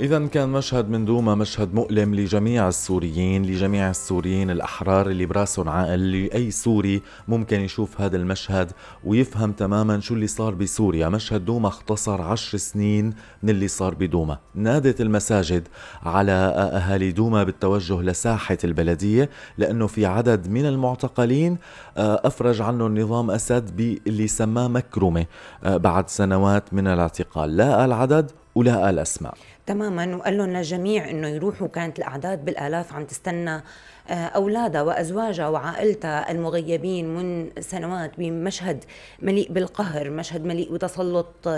إذا كان مشهد من دوما مشهد مؤلم لجميع السوريين، لجميع السوريين الأحرار اللي براسهم عقل، لأي سوري ممكن يشوف هذا المشهد ويفهم تماما شو اللي صار بسوريا، مشهد دوما اختصر عشر سنين من اللي صار بدوما، نادت المساجد على أهالي دوما بالتوجه لساحة البلدية لأنه في عدد من المعتقلين آه، أفرج عنه النظام أسد باللي سماه مكرمة آه، بعد سنوات من الاعتقال، لا العدد ولا الأسماء تماما وقال لهم للجميع انه يروحوا كانت الاعداد بالالاف عم تستنى آه، اولادها وازواجها وعائلتها المغيبين من سنوات بمشهد مليء بالقهر، مشهد مليء بتسلط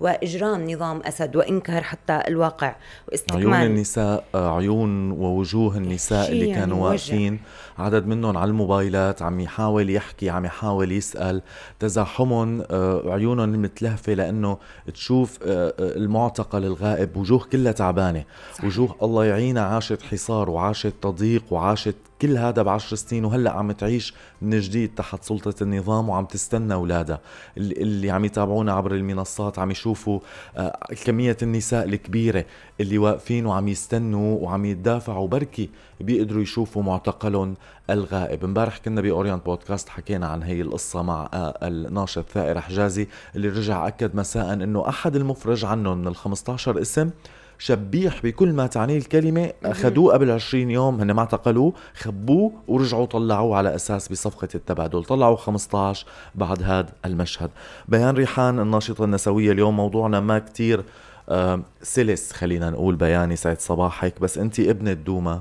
واجرام نظام اسد وانكار حتى الواقع واستكمال عيون النساء آه، عيون ووجوه النساء اللي كانوا واقفين عدد منهم على الموبايلات عم يحاول يحكي عم يحاول يسال تزاحمهم آه، عيونهم متلهفه لانه تشوف المعتقل الغائب وجوه كل كلها تعبانه صحيح. وجوه الله يعينها عاشت حصار وعاشت تضييق وعاشت كل هذا بعشر سنين وهلا عم تعيش من جديد تحت سلطة النظام وعم تستنى اولادها اللي عم يتابعونا عبر المنصات عم يشوفوا آه، كمية النساء الكبيرة اللي واقفين وعم يستنوا وعم يتدافعوا بركي بيقدروا يشوفوا معتقلهم الغائب امبارح كنا بأوريان بودكاست حكينا عن هي القصة مع آه، الناشط ثائر حجازي اللي رجع أكد مساء أنه أحد المفرج عنه من ال 15 اسم شبيح بكل ما تعنيه الكلمة أخذوه قبل 20 يوم هن ما اعتقلوه خبوه ورجعوا طلعوه على أساس بصفقة التبادل طلعوا 15 بعد هذا المشهد بيان ريحان الناشطة النسوية اليوم موضوعنا ما كتير سلس خلينا نقول بياني سعد صباحك بس أنت ابنة دوما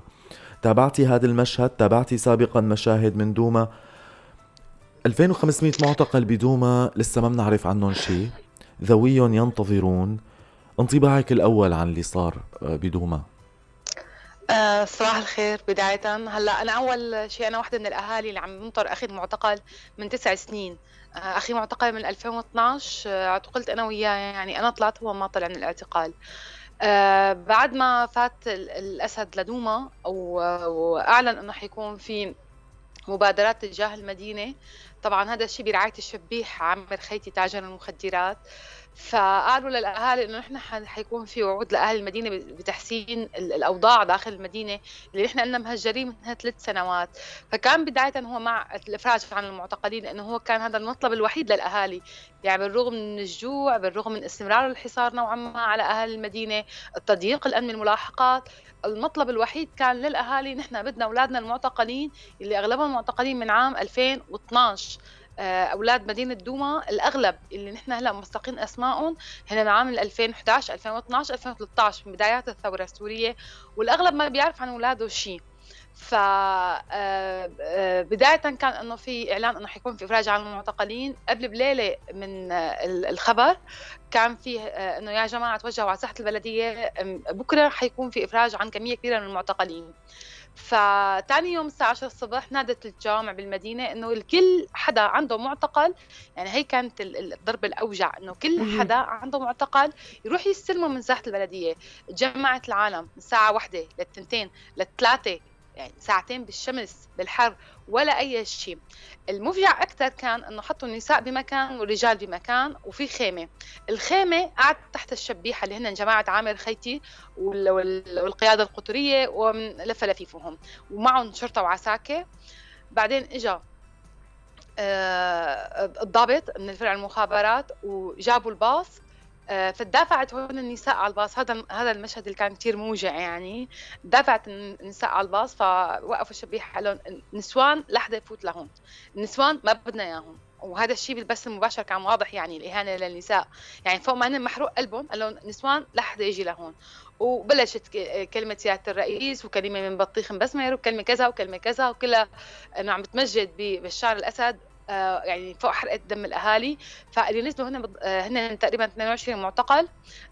تابعتي هذا المشهد تابعتي سابقا مشاهد من دوما 2500 معتقل بدوما لسه ما بنعرف عنهم شيء ذويهم ينتظرون انطباعك الأول عن اللي صار آه، بدوما آه، صباح الخير بداية هلا أنا أول شيء أنا واحدة من الأهالي اللي عم بنطر أخي المعتقل من تسع سنين آه، أخي معتقل من 2012 اعتقلت أنا وياه يعني أنا طلعت هو ما طلع من الاعتقال بعد ما فات الأسد لدوما وأعلن أنه حيكون في مبادرات تجاه المدينة طبعا هذا الشيء برعاية الشبيح عامر خيتي تاجر المخدرات آه فقالوا للاهالي انه نحن حيكون في وعود لاهالي المدينه بتحسين الاوضاع داخل المدينه اللي نحن قلنا مهجرين منها ثلاث سنوات فكان بدايه هو مع الافراج عن المعتقلين لانه هو كان هذا المطلب الوحيد للاهالي يعني بالرغم من الجوع بالرغم من استمرار الحصار نوعا ما على اهالي المدينه التضييق الامني الملاحقات المطلب الوحيد كان للاهالي نحن بدنا اولادنا المعتقلين اللي اغلبهم معتقلين من عام 2012 آه، اولاد مدينه دوما الاغلب اللي نحن هلا مستقين اسمائهم هن عام 2011 2012 2013 من بدايات الثوره السوريه والاغلب ما بيعرف عن اولاده شيء ف آه، آه، بدايه كان انه في اعلان انه حيكون في افراج عن المعتقلين قبل بليله من آه، الخبر كان فيه انه يا جماعه توجهوا على ساحه البلديه بكره حيكون في افراج عن كميه كبيره من المعتقلين فتاني يوم الساعة 10 الصبح نادت الجامع بالمدينة إنه الكل حدا عنده معتقل يعني هي كانت الضربة الأوجع إنه كل حدا عنده معتقل يروح يستلمه من ساحة البلدية جمعت العالم من الساعة 1 للتنتين للثلاثة يعني ساعتين بالشمس بالحر ولا اي شيء المفجع اكثر كان انه حطوا النساء بمكان والرجال بمكان وفي خيمه الخيمه قعدت تحت الشبيحه اللي هن جماعه عامر خيتي والقياده القطريه ومن لفيفهم ومعهم شرطه وعساكر بعدين اجا آه، الضابط من الفرع المخابرات وجابوا الباص آه، فتدافعت هون النساء على الباص هذا هذا المشهد اللي كان كثير موجع يعني دافعت النساء على الباص فوقفوا الشبيح قالوا نسوان لا حدا يفوت لهون النسوان ما بدنا اياهم وهذا الشيء بالبث المباشر كان واضح يعني الاهانه للنساء يعني فوق ما هن محروق قلبهم قال لهم نسوان لا حدا يجي لهون وبلشت كلمة سيادة الرئيس وكلمة من بطيخ مبسمر وكلمة كذا وكلمة كذا وكلها انه عم بتمجد ببشار الاسد آه، يعني فوق حرقه دم الاهالي نزلوا هن هن تقريبا 22 معتقل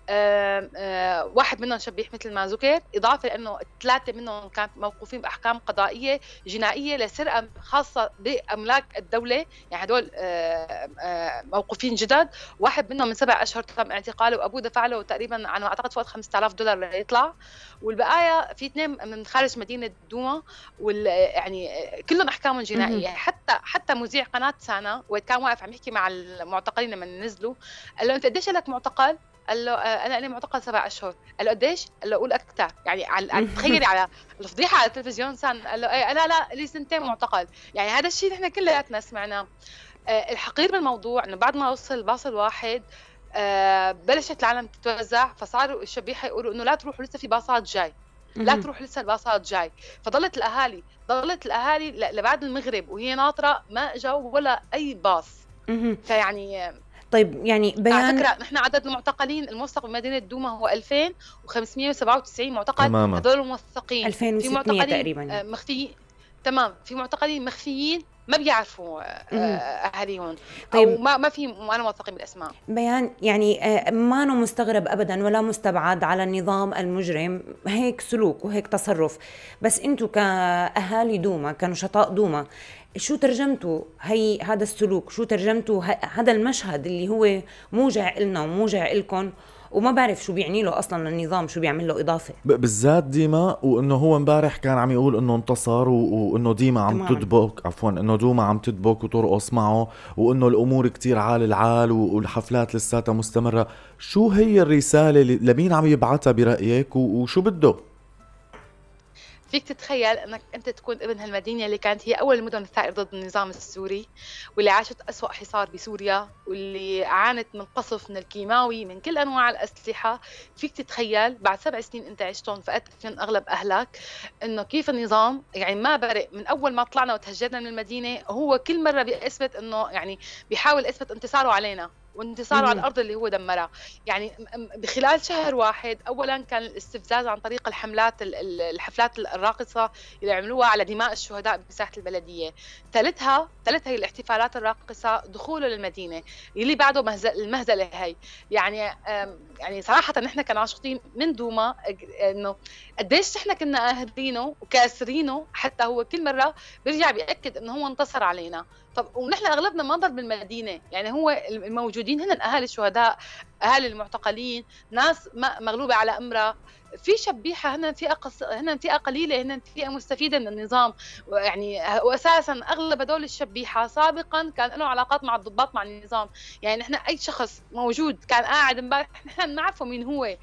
آه، واحد منهم شبيح مثل ما ذكر اضافه لانه ثلاثه منهم كانت موقوفين باحكام قضائيه جنائيه لسرقه خاصه باملاك الدوله يعني هدول آه، موقوفين جدد واحد منهم من سبع اشهر تم اعتقاله وابوه دفع له تقريبا على ما اعتقد فوق 5000 دولار ليطلع والبقايا في اثنين من خارج مدينه دوما وال يعني كلهم احكامهم جنائيه حتى حتى مذيع قناه سانا وقت وكان واقف عم يحكي مع المعتقلين لما نزلوا قال له انت قديش لك معتقل؟ قال له انا لي معتقل سبع اشهر قال له قديش؟ قال له قول اكثر يعني على تخيلي على الفضيحه على التلفزيون سان قال له ايه انا لا لي سنتين معتقل يعني هذا الشيء نحن كلياتنا سمعناه الحقير بالموضوع انه بعد ما وصل الباص الواحد بلشت العالم تتوزع فصاروا الشبيحه يقولوا انه لا تروحوا لسه في باصات جاي لا تروح لسه الباصات جاي فضلت الاهالي ضلت الاهالي لبعد المغرب وهي ناطره ما اجوا ولا اي باص فيعني طيب يعني بيان على فكره نحن عدد المعتقلين الموثق بمدينه دوما هو 2597 معتقل تماما هذول موثقين 2600 في تقريبا آه، مختفيين تمام في معتقلين مخفيين ما بيعرفوا آه، اهاليهم طيب او ما ما في ما موثقين بالاسماء بيان يعني آه، ما أنا مستغرب ابدا ولا مستبعد على النظام المجرم هيك سلوك وهيك تصرف بس انتم كاهالي دوما كنشطاء دوما شو ترجمتوا هي هذا السلوك شو ترجمتوا هذا المشهد اللي هو موجع لنا وموجع لكم وما بعرف شو بيعني له اصلا النظام شو بيعمل له اضافه بالذات ديما وانه هو امبارح كان عم يقول انه انتصر وانه ديما عم تدبك عفوا انه دوما عم تدبك وترقص معه وانه الامور كتير عال العال والحفلات لساتها مستمره شو هي الرساله لمين عم يبعثها برايك وشو بده فيك تتخيل انك انت تكون ابن هالمدينه اللي كانت هي اول المدن الثائره ضد النظام السوري واللي عاشت أسوأ حصار بسوريا واللي عانت من قصف من الكيماوي من كل انواع الاسلحه فيك تتخيل بعد سبع سنين انت عشتهم فقدت من اغلب اهلك انه كيف النظام يعني ما برئ من اول ما طلعنا وتهجرنا من المدينه هو كل مره بيثبت انه يعني بيحاول يثبت انتصاره علينا وانتصاره على الارض اللي هو دمرها يعني بخلال شهر واحد اولا كان الاستفزاز عن طريق الحملات الحفلات الراقصه اللي عملوها على دماء الشهداء بساحه البلديه ثالثها ثالث هي الاحتفالات الراقصه دخوله للمدينه اللي بعده مهزل المهزله هي يعني يعني صراحه نحن كناشطين من دوما انه قديش نحن كنا اهدينه وكاسرينه حتى هو كل مره بيرجع بياكد انه هو انتصر علينا طب ونحن اغلبنا ما ضل بالمدينه يعني هو الموجودين هنا الاهالي الشهداء اهالي المعتقلين ناس مغلوبه على امرها في شبيحه هن فئه قص... هن فئه قليله هن فئه مستفيده من النظام يعني واساسا اغلب هدول الشبيحه سابقا كان لهم علاقات مع الضباط مع النظام يعني نحن اي شخص موجود كان قاعد امبارح نحن بنعرفه مين هو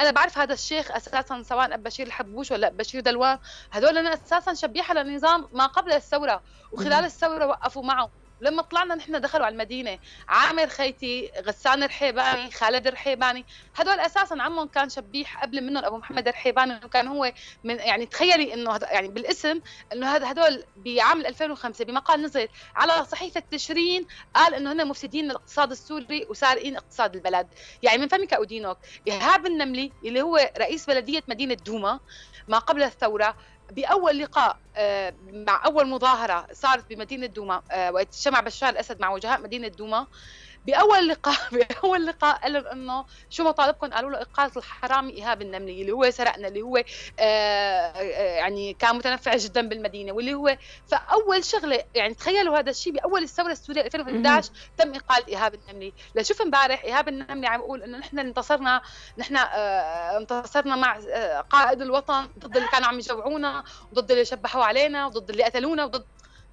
انا بعرف هذا الشيخ اساسا سواء اب بشير الحبوش ولا اب بشير دلوان هدول أنا اساسا شبيحه للنظام ما قبل الثوره وخلال الثوره وقفوا معه لما طلعنا نحن دخلوا على المدينه عامر خيتي غسان رحيباني خالد رحيباني هدول اساسا عمهم كان شبيح قبل منهم ابو محمد رحيباني وكان هو من يعني تخيلي انه يعني بالاسم انه هذا هدول بعام 2005 بمقال نزل على صحيفه تشرين قال انه هن مفسدين الاقتصاد السوري وسارقين اقتصاد البلد يعني من فمك اودينوك ايهاب النملي اللي هو رئيس بلديه مدينه دوما ما قبل الثوره باول لقاء آه، مع اول مظاهره صارت بمدينه دوما آه، وقت اجتمع بشار الاسد مع وجهاء مدينه دوما باول لقاء باول لقاء قال لهم انه شو مطالبكم؟ قالوا له اقاله الحرامي ايهاب النملي اللي هو سرقنا اللي هو آه، آه، يعني كان متنفع جدا بالمدينه واللي هو فاول شغله يعني تخيلوا هذا الشيء باول الثوره السوريه 2011 تم اقاله ايهاب النملي، لشوف امبارح ايهاب النملي عم يقول انه نحن انتصرنا نحن آه، انتصرنا مع قائد الوطن ضد اللي كانوا عم يجوعونا وضد اللي شبحوا علينا وضد اللي قتلونا وضد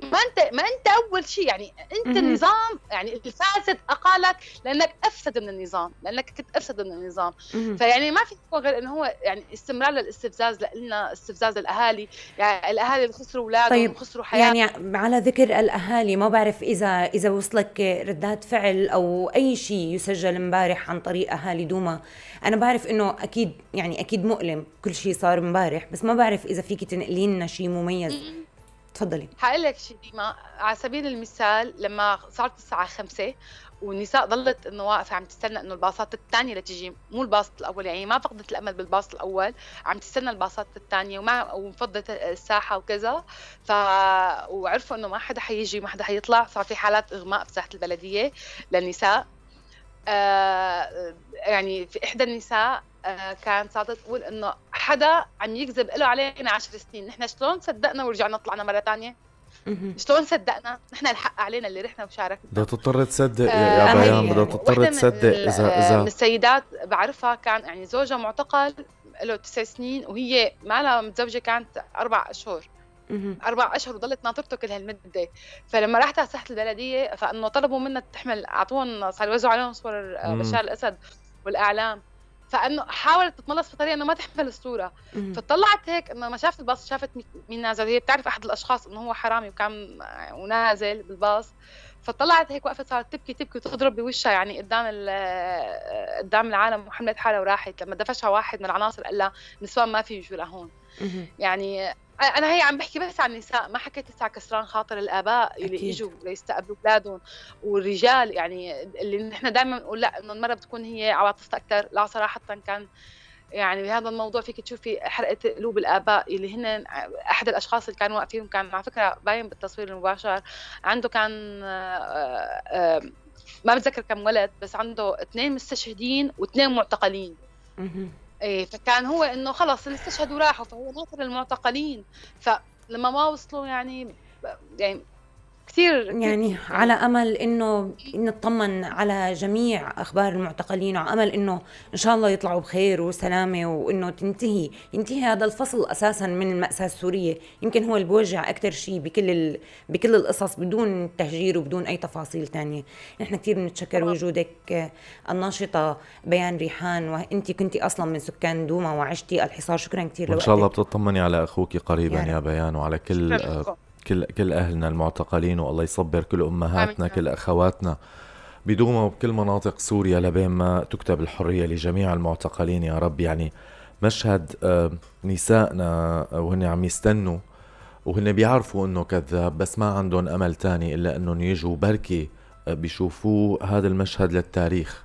ما انت ما انت اول شيء يعني انت النظام يعني الفاسد اقالك لانك افسد من النظام لانك كنت افسد من النظام فيعني ما في غير انه هو يعني استمرار للاستفزاز لنا استفزاز الاهالي يعني الاهالي اللي خسروا اولادهم طيب خسروا حياتهم يعني على ذكر الاهالي ما بعرف اذا اذا وصلك ردات فعل او اي شيء يسجل امبارح عن طريق اهالي دوما انا بعرف انه اكيد يعني اكيد مؤلم كل شيء صار امبارح بس ما بعرف اذا فيك تنقلي لنا شيء مميز تفضلي حقول لك شيء ديما على سبيل المثال لما صارت الساعه 5 والنساء ضلت انه واقفه عم تستنى انه الباصات الثانيه لتجي مو الباص الاول يعني ما فقدت الامل بالباص الاول عم تستنى الباصات الثانيه وما وانفضت الساحه وكذا ف وعرفوا انه ما حدا حيجي ما حدا حيطلع صار في حالات اغماء في ساحه البلديه للنساء آه يعني في احدى النساء آه كانت صارت تقول انه حدا عم يكذب له علينا 10 سنين نحن شلون صدقنا ورجعنا طلعنا مره ثانيه شلون صدقنا نحن الحق علينا اللي رحنا وشاركنا بدها تضطر تصدق يا آه، بيان بدها يعني تضطر تصدق اذا آه، اذا من السيدات بعرفها كان يعني زوجها معتقل له تسع سنين وهي ما لها متزوجه كانت اربع اشهر اربع اشهر وضلت ناطرته كل هالمده فلما رحت على ساحه البلديه فانه طلبوا منها تحمل اعطوهم صار يوزعوا عليهم صور آه، بشار الاسد والاعلام فانه حاولت تتملص بطريقه انه ما تحمل الصوره فطلعت هيك انه ما شافت الباص شافت مين نازل هي بتعرف احد الاشخاص انه هو حرامي وكان ونازل بالباص فطلعت هيك وقفت صارت تبكي تبكي وتضرب بوشها يعني قدام قدام العالم وحملت حالها وراحت لما دفشها واحد من العناصر قال لها نسوان ما في يجوا لهون يعني انا هي عم بحكي بس عن النساء ما حكيت لسه كسران خاطر الاباء اللي اجوا ليستقبلوا اولادهم والرجال يعني اللي نحن دائما بنقول لا انه المراه بتكون هي عواطفها اكثر لا صراحه كان يعني بهذا الموضوع فيك تشوفي حرقه قلوب الاباء اللي هن احد الاشخاص اللي كانوا واقفين كان على فكره باين بالتصوير المباشر عنده كان آه، آه، ما بتذكر كم ولد بس عنده اثنين مستشهدين واثنين معتقلين إيه فكان هو انه خلص اللي استشهدوا راحوا فهو ناصر المعتقلين فلما ما وصلوا يعني يعني كثير يعني على امل انه نطمن على جميع اخبار المعتقلين وعلى امل انه ان شاء الله يطلعوا بخير وسلامه وانه تنتهي ينتهي هذا الفصل اساسا من الماساه السوريه يمكن هو اللي بوجع اكثر شيء بكل ال... بكل القصص بدون تهجير وبدون اي تفاصيل ثانيه نحن كثير بنتشكر وجودك آه، الناشطه بيان ريحان وانت كنتي اصلا من سكان دوما وعشتي الحصار شكرا كثير وان شاء الله بتطمني على اخوك قريبا يا, يا بيان وعلى كل آه، كل كل اهلنا المعتقلين والله يصبر كل امهاتنا كل اخواتنا بدوما وبكل مناطق سوريا لبين ما تكتب الحريه لجميع المعتقلين يا رب يعني مشهد آه، نسائنا آه، وهن عم يستنوا وهن بيعرفوا انه كذاب بس ما عندهم امل تاني الا انهم يجوا بركي آه، بيشوفوه هذا المشهد للتاريخ